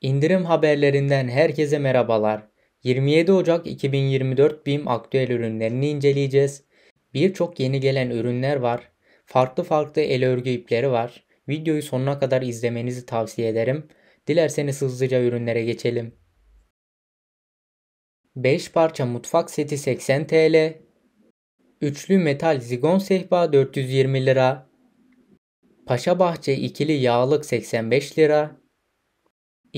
İndirim haberlerinden herkese merhabalar. 27 Ocak 2024 BİM aktüel ürünlerini inceleyeceğiz. Birçok yeni gelen ürünler var. Farklı farklı el örgü ipleri var. Videoyu sonuna kadar izlemenizi tavsiye ederim. Dilerseniz hızlıca ürünlere geçelim. 5 parça mutfak seti 80 TL. Üçlü metal zigon sehpa 420 lira. Paşa Bahçe ikili yağlık 85 lira.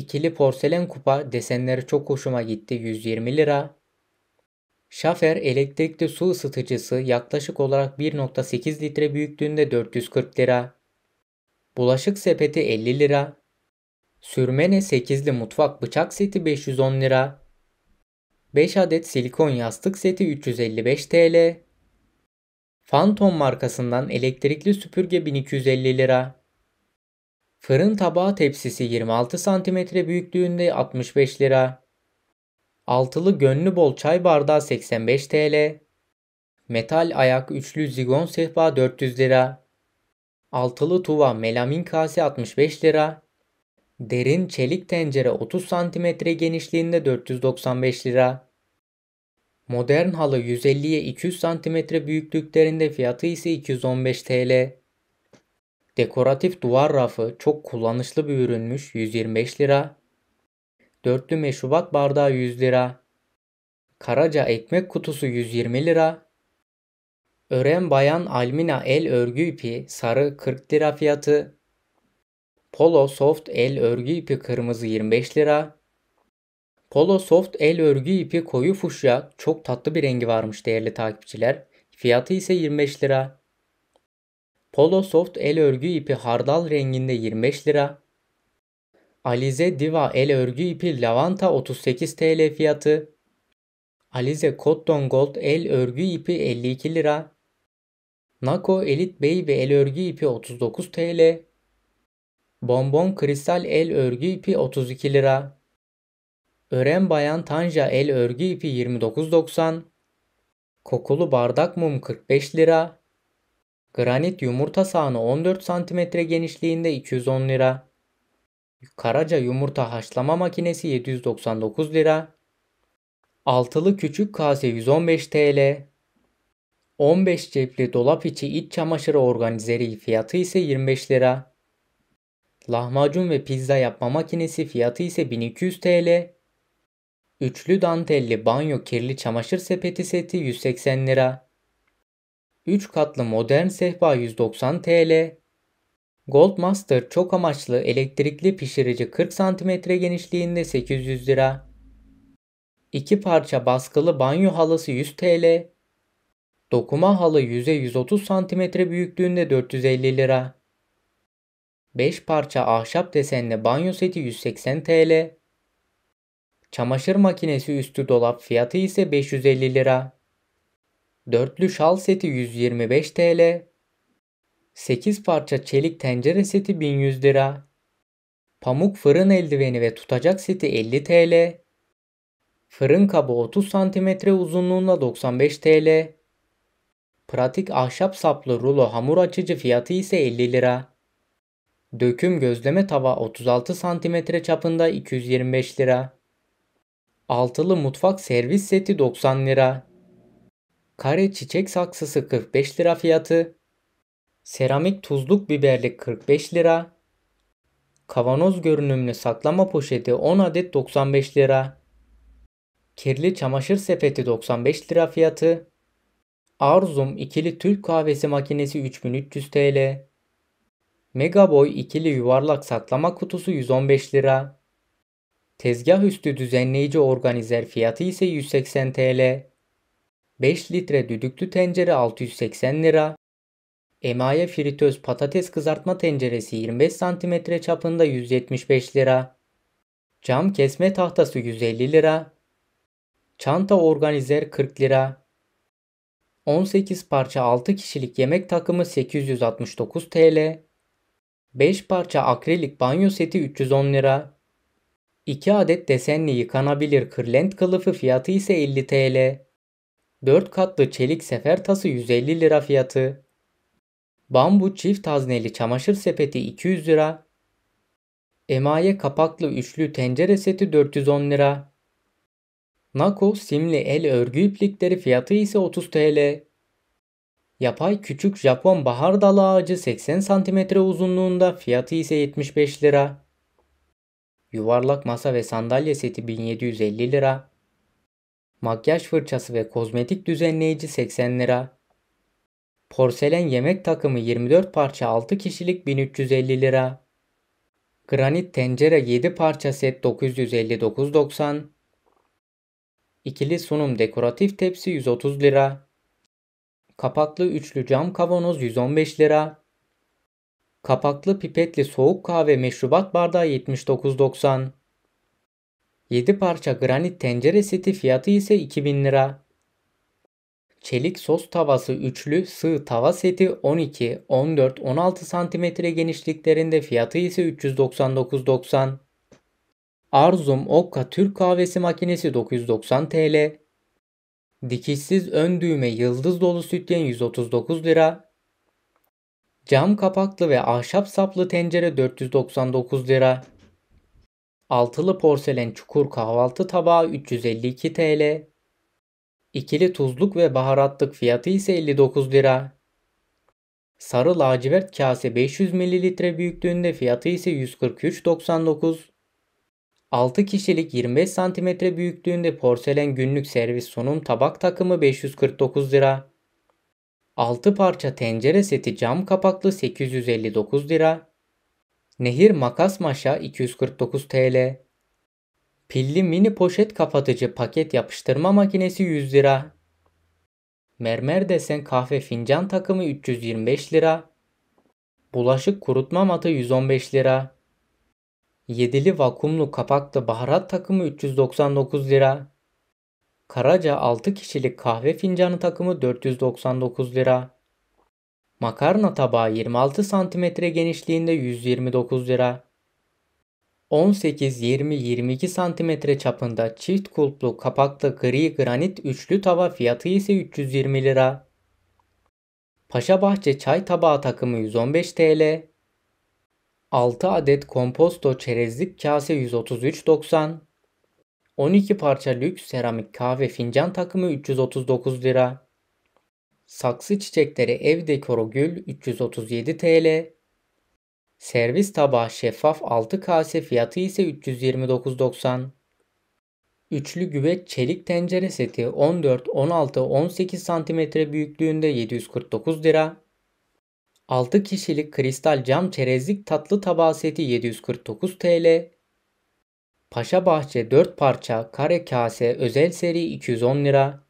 İkili porselen kupa desenleri çok hoşuma gitti 120 lira. Şafer elektrikli su ısıtıcısı yaklaşık olarak 1.8 litre büyüklüğünde 440 lira. Bulaşık sepeti 50 lira. Sürmene 8'li mutfak bıçak seti 510 lira. 5 adet silikon yastık seti 355 TL. Phantom markasından elektrikli süpürge 1250 lira. Fırın tabağı tepsisi 26 cm büyüklüğünde 65 lira. Altılı gönlü bol çay bardağı 85 TL. Metal ayak üçlü zigon sehpa 400 lira. Altılı tuva melamin kase 65 lira. Derin çelik tencere 30 cm genişliğinde 495 lira. Modern halı 150'ye 200 cm büyüklüklerinde fiyatı ise 215 TL. Dekoratif duvar rafı çok kullanışlı bir ürünmüş 125 lira. Dörtlü meşrubat bardağı 100 lira. Karaca ekmek kutusu 120 lira. Ören bayan almina el örgü ipi sarı 40 lira fiyatı. Polo soft el örgü ipi kırmızı 25 lira. Polo soft el örgü ipi koyu fuşya çok tatlı bir rengi varmış değerli takipçiler. Fiyatı ise 25 lira. Soft el örgü ipi hardal renginde 25 lira. Alize Diva el örgü ipi lavanta 38 TL fiyatı. Alize Cotton Gold el örgü ipi 52 lira. Nako Elite Baby el örgü ipi 39 TL. Bonbon kristal el örgü ipi 32 lira. Ören Bayan Tanja el örgü ipi 29.90. Kokulu bardak mum 45 lira. Granit yumurta sahanı 14 cm genişliğinde 210 lira. Karaca yumurta haşlama makinesi 799 lira. Altılı küçük kase 115 TL. 15 cepli dolap içi iç çamaşırı organizeri fiyatı ise 25 lira. Lahmacun ve pizza yapma makinesi fiyatı ise 1200 TL. Üçlü dantelli banyo kirli çamaşır sepeti seti 180 lira. 3 katlı modern sehpa 190 TL, Goldmaster çok amaçlı elektrikli pişirici 40 cm genişliğinde 800 lira, 2 parça baskılı banyo halısı 100 TL, dokuma halı yüze 130 cm büyüklüğünde 450 lira, 5 parça ahşap desenli banyo seti 180 TL, çamaşır makinesi üstü dolap fiyatı ise 550 lira. Dörtlü şal seti 125 TL. 8 parça çelik tencere seti 1100 lira. Pamuk fırın eldiveni ve tutacak seti 50 TL. Fırın kabı 30 cm uzunluğunda 95 TL. Pratik ahşap saplı rulo hamur açıcı fiyatı ise 50 lira. Döküm gözleme tava 36 cm çapında 225 lira. Altılı mutfak servis seti 90 lira. Kare çiçek saksısı 45 lira fiyatı. Seramik tuzluk biberli 45 lira. Kavanoz görünümlü saklama poşeti 10 adet 95 lira. Kirli çamaşır sepeti 95 lira fiyatı. Arzum ikili Türk kahvesi makinesi 3300 TL. Megaboy ikili yuvarlak saklama kutusu 115 lira. Tezgah üstü düzenleyici organizer fiyatı ise 180 TL. 5 litre düdüklü tencere 680 lira, emaye fritöz patates kızartma tenceresi 25 cm çapında 175 lira, cam kesme tahtası 150 lira, çanta organizer 40 lira, 18 parça 6 kişilik yemek takımı 869 TL, 5 parça akrilik banyo seti 310 lira, 2 adet desenli yıkanabilir kırlent kılıfı fiyatı ise 50 TL. 4 katlı çelik sefer tası 150 lira fiyatı. Bambu çift hazneli çamaşır sepeti 200 lira. Emaye kapaklı üçlü tencere seti 410 lira. Nako simli el örgü iplikleri fiyatı ise 30 TL. Yapay küçük Japon bahar dalı ağacı 80 cm uzunluğunda fiyatı ise 75 lira. Yuvarlak masa ve sandalye seti 1750 lira makyaj fırçası ve kozmetik düzenleyici 80 lira. Porselen yemek takımı 24 parça 6 kişilik 1350 lira. Granit tencere 7 parça set 959.90. İkili sunum dekoratif tepsi 130 lira. Kapaklı üçlü cam kavanoz 115 lira. Kapaklı pipetli soğuk kahve meşrubat bardağı 79.90. 7 parça granit tencere seti fiyatı ise 2000 lira. Çelik sos tavası üçlü sığ tava seti 12, 14, 16 cm genişliklerinde fiyatı ise 399.90. Arzum Okka Türk kahvesi makinesi 990 TL. Dikişsiz ön düğme yıldız dolu sütyen 139 lira. Cam kapaklı ve ahşap saplı tencere 499 lira. Altılı porselen çukur kahvaltı tabağı 352 TL. İkili tuzluk ve baharatlık fiyatı ise 59 lira. Sarı lacivert kase 500 ml büyüklüğünde fiyatı ise 143.99. 6 kişilik 25 cm büyüklüğünde porselen günlük servis sunum tabak takımı 549 lira. 6 parça tencere seti cam kapaklı 859 lira. Nehir makas maşa 249 TL. Pilli mini poşet kapatıcı paket yapıştırma makinesi 100 lira. Mermer desen kahve fincan takımı 325 lira. Bulaşık kurutma matı 115 lira. Yedili vakumlu kapaklı baharat takımı 399 lira. Karaca 6 kişilik kahve fincanı takımı 499 lira. Makarna tabağı 26 cm genişliğinde 129 lira. 18, 20, 22 cm çapında çift kulplu kapaklı gri granit üçlü tava fiyatı ise 320 lira. Paşabahçe çay tabağı takımı 115 TL. 6 adet komposto çerezlik kase 133.90. 12 parça lüks seramik kahve fincan takımı 339 lira. Saksı çiçekleri ev dekoru gül 337 TL. Servis tabağı şeffaf 6 kase fiyatı ise 329.90. Üçlü güveç çelik tencere seti 14, 16, 18 cm büyüklüğünde 749 lira. 6 kişilik kristal cam çerezlik tatlı tabağı seti 749 TL. Paşa Bahçe 4 parça kare kase özel seri 210 lira.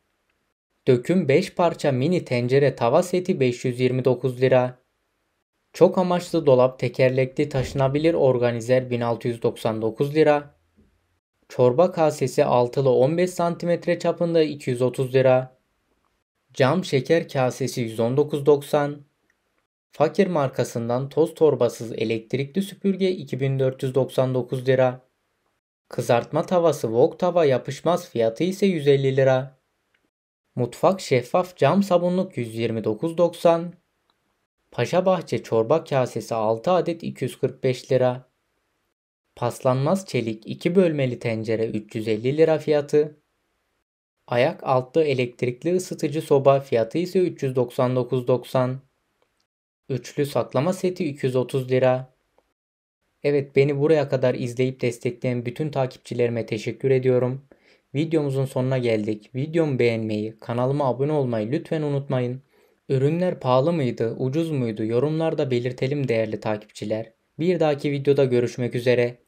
Döküm 5 parça mini tencere tava seti 529 lira. Çok amaçlı dolap tekerlekli taşınabilir organizer 1699 lira. Çorba kasesi altılı 15 cm çapında 230 lira. Cam şeker kasesi 119.90. Fakir markasından toz torbasız elektrikli süpürge 2499 lira. Kızartma tavası wok tava yapışmaz fiyatı ise 150 lira. Mutfak şeffaf cam sabunluk 129.90. Paşa Bahçe çorba kasesi 6 adet 245 lira. Paslanmaz çelik 2 bölmeli tencere 350 lira fiyatı. Ayak altlı elektrikli ısıtıcı soba fiyatı ise 399.90. Üçlü saklama seti 230 lira. Evet beni buraya kadar izleyip destekleyen bütün takipçilerime teşekkür ediyorum. Videomuzun sonuna geldik. Videomu beğenmeyi, kanalıma abone olmayı lütfen unutmayın. Ürünler pahalı mıydı, ucuz muydu yorumlarda belirtelim değerli takipçiler. Bir dahaki videoda görüşmek üzere.